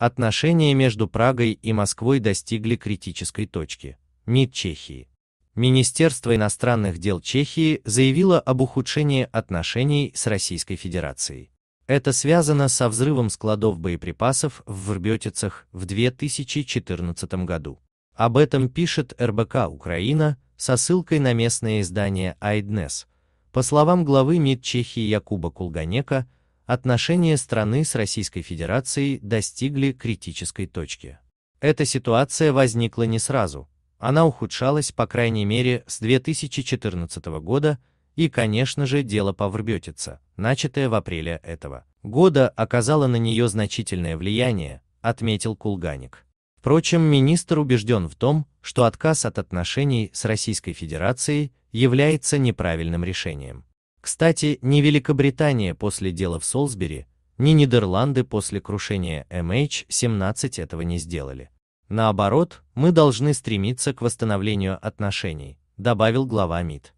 Отношения между Прагой и Москвой достигли критической точки. МИД Чехии. Министерство иностранных дел Чехии заявило об ухудшении отношений с Российской Федерацией. Это связано со взрывом складов боеприпасов в Врбетицах в 2014 году. Об этом пишет РБК «Украина» со ссылкой на местное издание «Айднес». По словам главы МИД Чехии Якуба Кулганека, отношения страны с Российской Федерацией достигли критической точки. Эта ситуация возникла не сразу, она ухудшалась по крайней мере с 2014 года, и, конечно же, дело Паврбетица, начатое в апреле этого года, оказало на нее значительное влияние, отметил Кулганик. Впрочем, министр убежден в том, что отказ от отношений с Российской Федерацией является неправильным решением. Кстати, ни Великобритания после дела в Солсбери, ни Нидерланды после крушения MH17 этого не сделали. Наоборот, мы должны стремиться к восстановлению отношений, добавил глава МИД.